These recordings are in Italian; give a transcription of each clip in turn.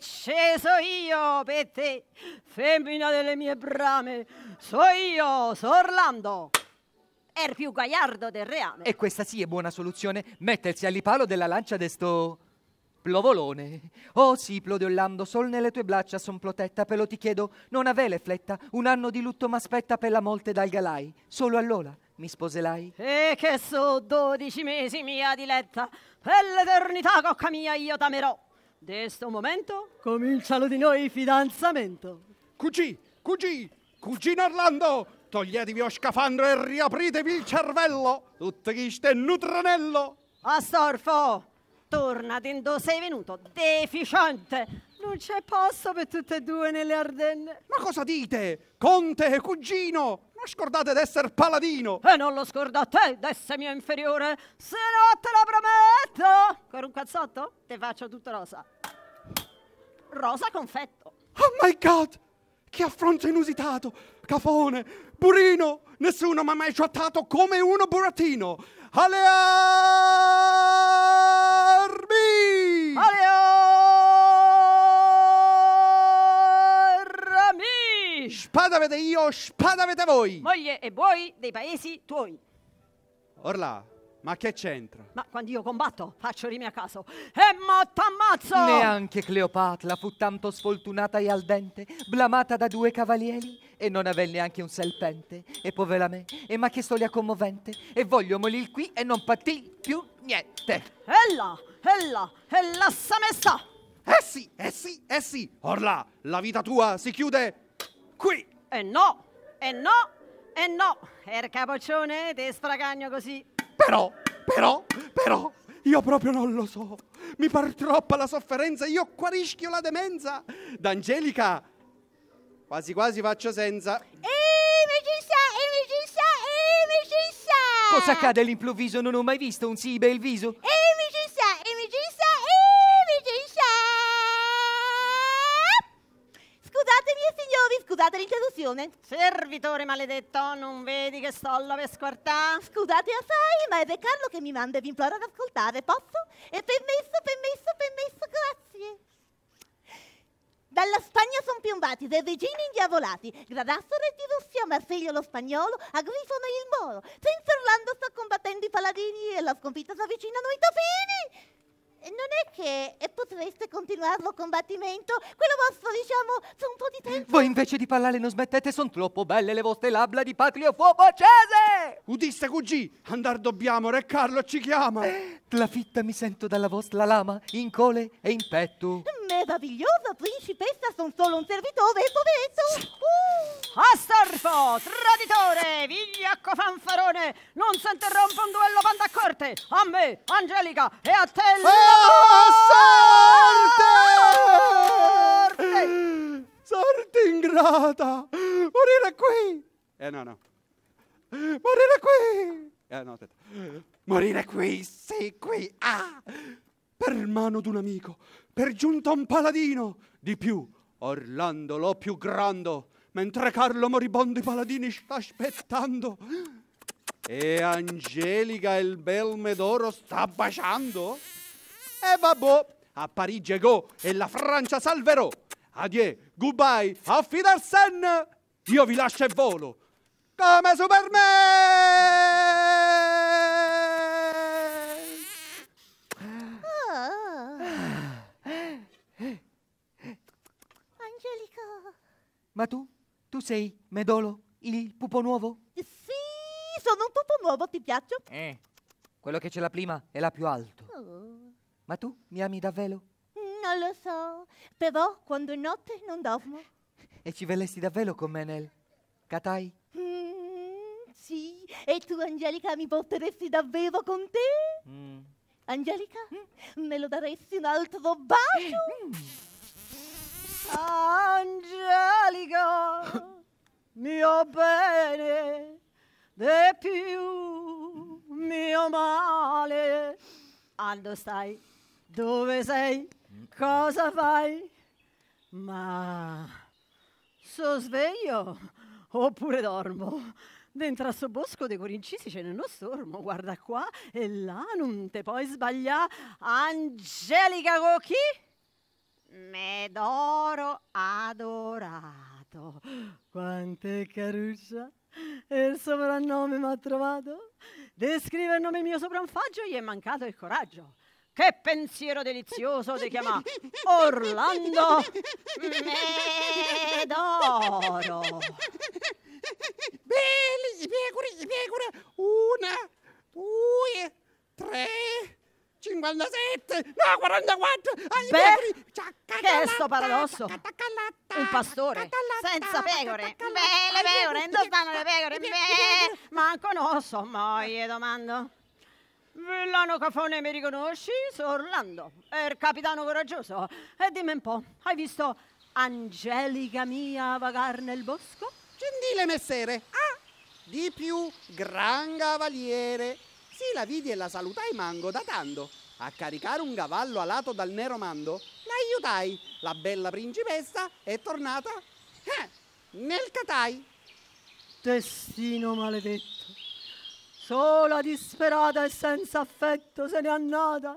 sceso io per te, femmina delle mie brame. So io, so Orlando. Er più gaiardo del reame. E questa sì è buona soluzione, mettersi all'ipalo della lancia desto... Plovolone. Oh sì, Plode Orlando, sol nelle tue braccia son protetta, però ti chiedo, non avele fletta, un anno di lutto m'aspetta per la morte dal galai. Solo allora mi sposerai? E che so dodici mesi mia diletta, per l'eternità cocca mia io t'amerò. De sto momento cominciano di noi il fidanzamento. Cugì, cugì, cugino Orlando, toglietevi lo scafandro e riapritevi il cervello, tutte chiste ste nutranello. Astorfo, torna dove sei venuto, deficiente. Non c'è posto per tutte e due nelle Ardenne. Ma cosa dite? Conte e cugino, non scordate d'essere paladino! E non lo scorda te d'essere mio inferiore! Se no te lo prometto! Con un cazzotto te faccio tutto rosa. Rosa Confetto. Oh my god! Che affronto inusitato! Cafone! Burino! Nessuno mi ha mai trattato come uno burattino! Alle armi! Alle armi! Spada vede io, spada vede voi! Moglie e buoi dei paesi tuoi! Orla, ma che c'entra? Ma quando io combatto faccio rimi a caso. E mo t'ammazzo! Neanche Cleopatra fu tanto sfortunata e al dente, blamata da due cavalieri, e non avel neanche un serpente. E povera me, e ma che storia commovente, e voglio morir qui e non patì più niente. Ella, ella, ella sa me sta! Eh sì, eh sì, eh sì! Orla, la vita tua si chiude qui! E eh no, e eh no, e eh no! Er capoccione, te stracagno così! Però, però, però, io proprio non lo so. Mi par troppa la sofferenza, io qua rischio la demenza. D'Angelica, quasi quasi faccio senza. Ehi, accade all'improvviso? Non ho mai visto un sì bel viso. situazione? Servitore maledetto, non vedi che sto alla vescortà? Scusate assai, ma è De Carlo che mi manda e vi implora ad ascoltare, posso? E permesso, permesso, permesso, grazie. Dalla Spagna sono piombati dei regini indiavolati, Gradassero e di Russia, Marsiglio lo spagnolo, Agrifono il moro. Senza Orlando sta combattendo i paladini e la sconfitta si avvicina a noi tofini! non è che potreste continuare lo combattimento? Quello vostro, diciamo, tra un po' di tempo. Voi invece di parlare non smettete, sono troppo belle le vostre labbra di patrio fuoco fuofocese! Udiste, cugì, andar dobbiamo, re Carlo ci chiama. Eh, la fitta mi sento dalla vostra lama, in cole e in petto. Meravigliosa principessa, sono solo un servitore e poveretto. Uh. As ah, Schifo, ecco, traditore, vigliacco fanfarone, non si interrompe un duello vanta a corte, a me, Angelica e a te oh, sorte! sorte! Sorte ingrata! Morire qui! Eh no, no. Morire qui! Eh no, aspetta. Morire qui, sì, qui, ah! Per mano d'un amico, per giunta un paladino, di più, Orlando lo più grande, mentre Carlo Moribondo i Paladini sta aspettando e Angelica il bel Medoro sta baciando? E vabbò, a Parigi go e la Francia salverò. Adieu, goodbye, affidarsen! Io vi lascio e volo, come Superman! Ah. Ah. Eh. Angelica! Ma tu? Tu sei Medolo, il pupo nuovo? Sì, sono un pupo nuovo, ti piaccio? Eh, quello che c'è la prima è la più alto. Oh. Ma tu mi ami davvero? Non lo so, però quando è notte non dormo. E ci vellesti davvero con me nel Katai? Mm, sì, e tu Angelica mi porteresti davvero con te? Mm. Angelica, mm. me lo daresti un altro bacio? Mm. Angelica! bene de più mio male. Aldo stai, dove sei, cosa fai? Ma so sveglio oppure dormo? Dentro a sto bosco dei corincisi ce n'è uno stormo, guarda qua e là, non te puoi sbagliare. Angelica Cocchi, Medoro adorato quante caruccia e il soprannome mi ha trovato. Descrive il nome mio sopra un faggio, gli è mancato il coraggio. Che pensiero delizioso ti chiama Orlando Medoro. Belli, specure, specure. Una, due, tre, 57, no 44, ai Beh, che è sto paradosso? Un pastore senza pecore. Beh, le pecore, dove stanno le pecore? Beh, manco non so, ma io domando. Villano Cafone mi riconosci? Sono Orlando, il er capitano coraggioso. E dimmi un po', hai visto Angelica mia vagar nel bosco? Gentile messere, ah, di più, gran cavaliere, sì, la vidi e la salutai mango datando. A caricare un cavallo alato dal nero mando, la La bella principessa è tornata eh, nel catai. Destino maledetto, sola, disperata e senza affetto se n'è andata,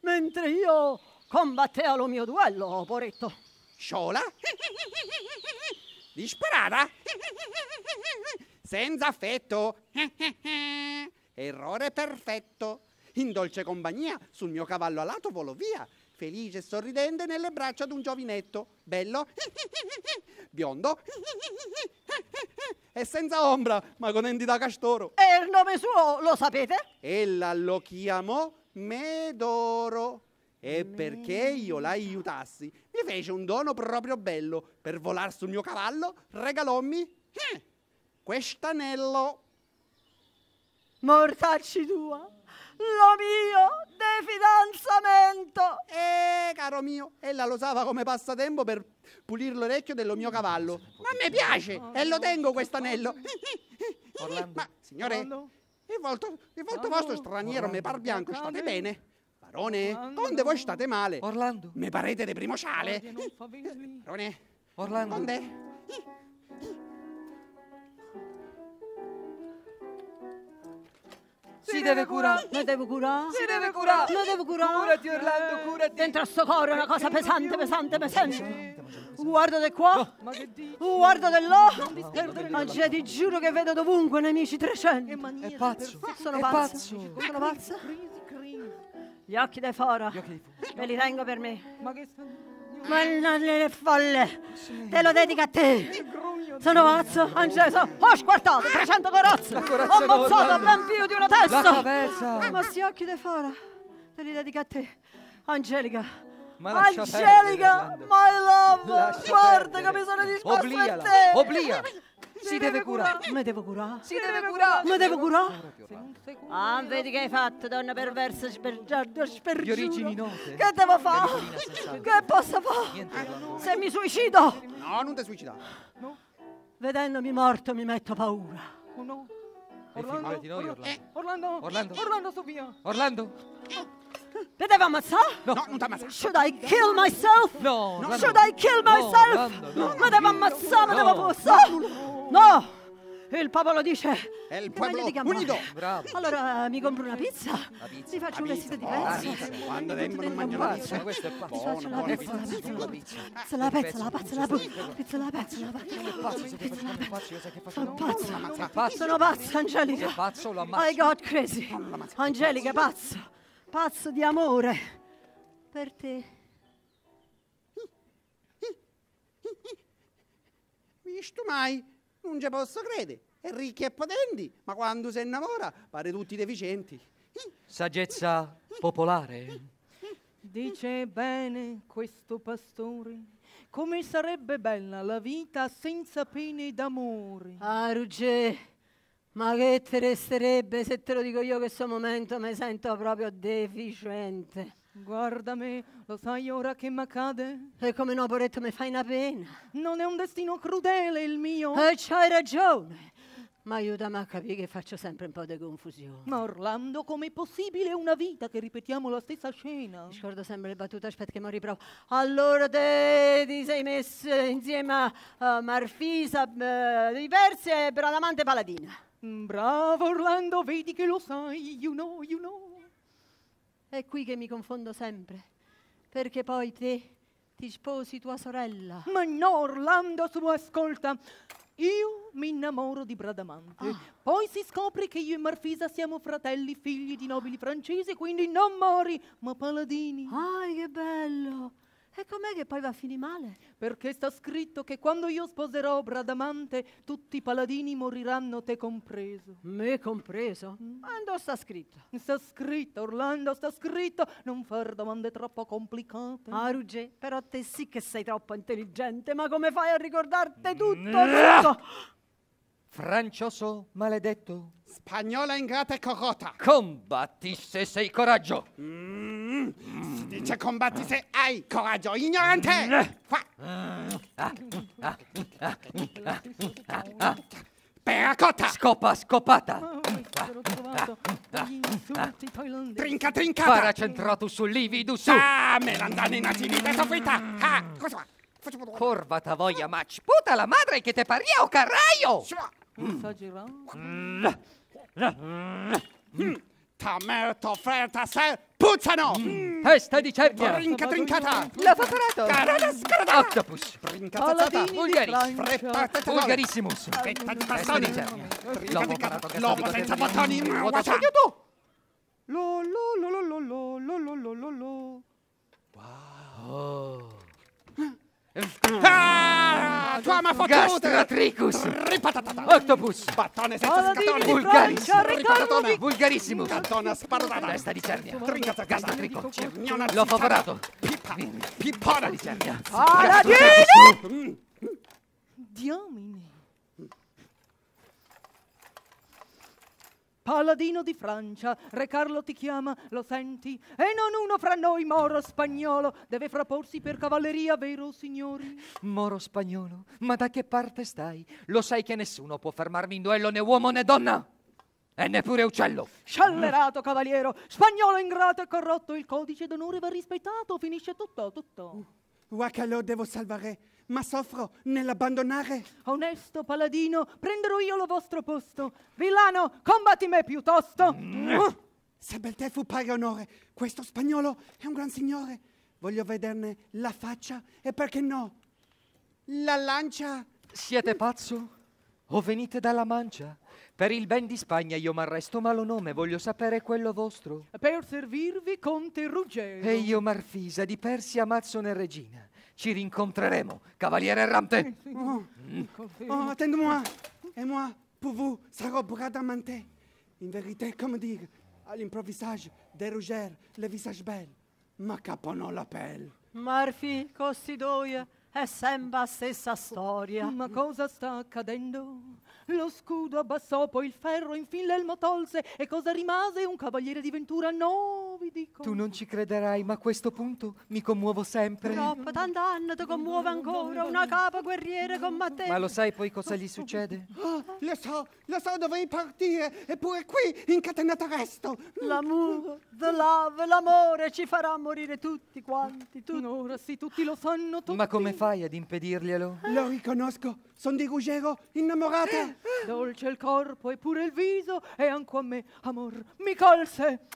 mentre io combattea lo mio duello, poretto. Sola? Disperata? senza affetto? Errore perfetto. In dolce compagnia, sul mio cavallo alato volo via, felice e sorridente nelle braccia d'un giovinetto, bello, biondo e senza ombra, ma con denti da castoro. E il nome suo lo sapete? Ella lo chiamò Medoro. E perché io la aiutassi, mi fece un dono proprio bello. Per volar sul mio cavallo, regalommi eh, quest'anello mortacci tua, lo mio de fidanzamento. Eh, caro mio, ella lo usava come passatempo per pulire l'orecchio dello mio cavallo. Ma a me piace e lo tengo questo anello. Ma, signore, il volto, il volto vostro straniero mi par bianco, state bene? Barone, onde voi state male? Orlando. Mi parete di primo sale? Barone, Orlando. Onde? Si, deve curare. Non devo curare. Si deve curare. Non devo curare. Curati Orlando, curati. Dentro a sto cuore è una cosa pesante, pesante, pesante. Guardo di qua, oh, ma che guardo di là, oggi ti giuro che vedo dovunque nemici 300. È pazzo, sono pazzo, sono pazzo. Gli occhi di fora, me li tengo per me. Ma che ma eh? non è folle, te lo dedico a te. Sono pazzo, Angeso, ho squartato 300 corazze, ho mozzato ben più di una testa. Eh, ma si occhi di fora! te li dedico a te. Angelica, ma Angelica, perdere, my love, lascia guarda perdere. che mi sono disposto Oblia, a te. Oblia. Si deve curare. Mi devo curare? Si deve curare. Mi devo curare? Ah, vedi che hai fatto, donna perversa, spergiardo, spergiuro. Gli origini note. Che devo fare? Che posso fare? Ah, se mi suicido? No, non ti suicidare. No. Vedendomi morto mi metto paura. Oh no. Orlando, di noi, eh, Orlando. Orlando, Orlando, Orlando, Sofia. Orlando. Ti devo ammazzare? No, non ti ammazzare. Should I kill myself? No. Should I kill myself? No, mi devo ammazzare, mi devo ammazzare. No! Il popolo dice è il popolo unido Bravo. allora mi compro una pizza, la pizza mi faccio un vestito diverso oh, quando vengono a mangiare pizza questo è buono buona pizza la pizza la pizza la pizza la pizza la pezza, la pizza sono pazzo, sono pazzo, Angelica I got crazy Angelica pazzo pazzo di amore per te visto mai non ci posso credere. È ricchi e potenti, ma quando si innamora pare tutti deficienti. Saggezza popolare. Dice bene questo pastore, come sarebbe bella la vita senza pene d'amore. Ah, Ruggè, ma che te resterebbe se te lo dico io che questo momento mi sento proprio deficiente. Guarda me, lo sai ora che m'accade? E come no, Boretto, mi fai una pena. Non è un destino crudele il mio. E c'hai ragione. Ma aiutami a capire che faccio sempre un po' di confusione. Ma Orlando, com'è possibile una vita che ripetiamo la stessa scena? Mi scordo sempre le battute, aspetta che mi riprovo. Allora te ti sei messo insieme a uh, Marfisa, uh, diverse, Bradamante e Paladina. Mm, bravo Orlando, vedi che lo sai, you know, you know. È qui che mi confondo sempre, perché poi te ti sposi tua sorella. Ma no, Orlando, tu ascolta. Io mi innamoro di Bradamante. Ah. Poi si scopre che io e Marfisa siamo fratelli, figli di nobili francesi, quindi non mori, ma paladini. Ah, che bello! E com'è che poi va a finire male? Perché sta scritto che quando io sposerò Bradamante, tutti i paladini moriranno, te compreso. Me compreso? Quando mm. sta scritto? Sta scritto, Orlando, sta scritto. Non far domande troppo complicate. Ah, Ruggè, però te sì che sei troppo intelligente, ma come fai a ricordarti tutto? Mm. tutto? Francioso maledetto. Spagnola ingrata e cocota. Combatti se sei coraggio. Mm. Si mm. dice combatti se hai coraggio, ignorante! Peracotta! Mm. Eh. Scopa, scopata! Oh, trinca, trinca! Paracentratus lividus! Ah, melandane nativi, peso fritta! Ah, cosa Corva ta voglia, ma sputa la madre che te paria o carraio! Mm. Mm. Mm. Merta, merta, offerta, se... Puzzano! Mm. mm. Testa di cerchia! Trinca, trincata! Lava parato! Carada, mm. scarada! Octopus! Trinca, tazzata! Bulgari! Fetta di bastoni! Lobo parato! Lobo senza bottoni! Guata! Lo, lo, lo, lo, lo, lo, lo, lo, lo, lo, lo. Wow! Ah, tua ma fottuta! Gastratricus! Octopus! Battone senza scattone! Vulgaris! Ripatatona! Vulgarissimo! Cantona sparata! Testa di cernia! Trincata gastratrico! Cerniona! L'ho favorato! Pippa! Pippona di cernia! Aladino! Mm. Diamine! Paladino di Francia, Re Carlo ti chiama, lo senti? E non uno fra noi, moro spagnolo, deve frapporsi per cavalleria, vero signori? Moro spagnolo, ma da che parte stai? Lo sai che nessuno può fermarmi in duello, né uomo né donna? E neppure uccello. Scellerato cavaliero, spagnolo ingrato e corrotto, il codice d'onore va rispettato, finisce tutto, tutto. Uh, Wacalò, devo salvare ma soffro nell'abbandonare. Onesto paladino, prenderò io lo vostro posto. Villano, combatti me piuttosto. Mm. mm. se bel te fu pari onore, questo spagnolo è un gran signore. Voglio vederne la faccia e perché no? La lancia. Siete pazzo? O venite dalla mancia? Per il ben di Spagna io m'arresto, ma lo nome voglio sapere quello vostro. Per servirvi, conte Ruggero. E io Marfisa, di Persia, Mazzone Regina ci rincontreremo, cavaliere errante. Oh, oh attends-moi, E moi, pour vous, sarò ça Bradamante. In verità, come dire, à de des le visage belle, ma capo non la pelle. Marfi, costidoia, è sempre la stessa storia. Ma cosa sta accadendo? Lo scudo abbassò, poi il ferro infine l'elmo tolse e cosa rimase? Un cavaliere di Ventura, no, vi dico. Tu non ci crederai, ma a questo punto mi commuovo sempre. Troppo, tant'anno ti commuove ancora, una capa guerriere combattente. Ma lo sai poi cosa gli succede? Oh, lo so, lo so, dovevi partire, eppure qui incatenato resto. L'amore, the love, l'amore ci farà morire tutti quanti, tutti. Ora sì, tutti lo sanno, tutti. Ma come fai? fai ad impedirglielo? Lo riconosco, sono di Ruggero, innamorata. Eh, eh. Dolce il corpo e pure il viso, e anche a me, amor, mi colse.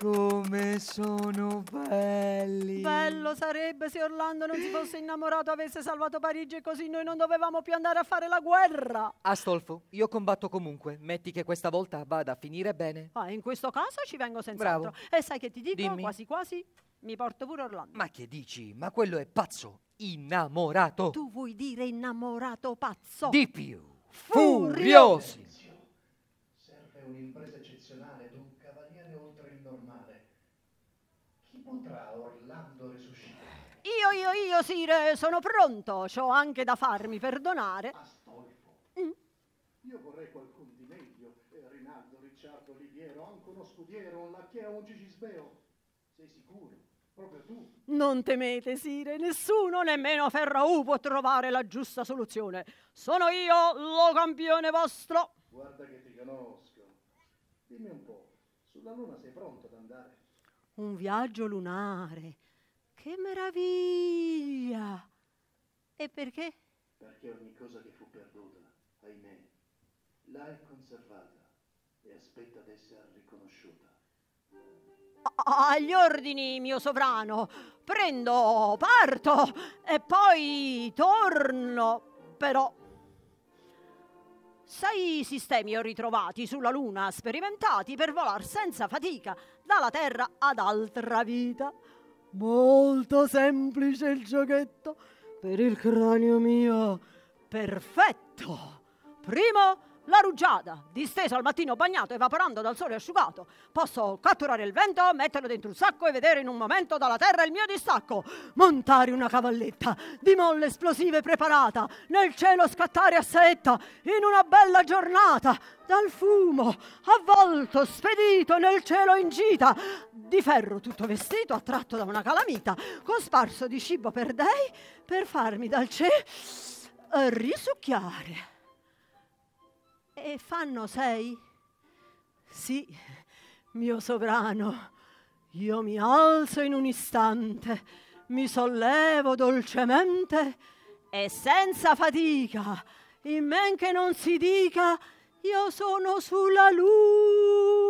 Come sono belli! Bello sarebbe se Orlando non si fosse innamorato, avesse salvato Parigi e così noi non dovevamo più andare a fare la guerra! Astolfo, io combatto comunque. Metti che questa volta vada a finire bene. Ah, in questo caso ci vengo senz'altro. Bravo. E sai che ti dico? Dimmi. Quasi quasi mi porto pure Orlando. Ma che dici? Ma quello è pazzo! innamorato. Tu vuoi dire innamorato pazzo? Di più, furioso. Serve un'impresa eccezionale ed un cavaliere oltre il normale. Chi potrà Orlando risuscitare? Io, io, io, sire, sono pronto. C'ho anche da farmi perdonare. Astolfo, mm. io vorrei qualcuno di meglio. Eh, Rinaldo, Ricciardo, Oliviero, anche uno scudiero, un lacchia, un gigisbeo. Sei sicuro? Non temete, Sire, nessuno, nemmeno Ferraù, può trovare la giusta soluzione. Sono io lo campione vostro. Guarda che ti conosco. Dimmi un po', sulla luna sei pronto ad andare? Un viaggio lunare. Che meraviglia! E perché? Perché ogni cosa che fu perduta, ahimè, là conservata e aspetta ad essere riconosciuta. Agli ordini, mio sovrano. Prendo, parto e poi torno. Però Sei sistemi ho ritrovati sulla Luna, sperimentati per volare senza fatica dalla Terra ad altra vita. Molto semplice il giochetto per il cranio mio. Perfetto. Primo, la rugiada, distesa al mattino bagnato, evaporando dal sole asciugato, posso catturare il vento, metterlo dentro un sacco e vedere in un momento dalla terra il mio distacco. Montare una cavalletta di molle esplosive preparata, nel cielo scattare a setta, in una bella giornata, dal fumo, avvolto, spedito, nel cielo in gita, di ferro tutto vestito, attratto da una calamita, cosparso di cibo per dei, per farmi dal ce eh, risucchiare. E fanno sei? Sì, mio sovrano, io mi alzo in un istante, mi sollevo dolcemente e senza fatica, in men che non si dica, io sono sulla luce.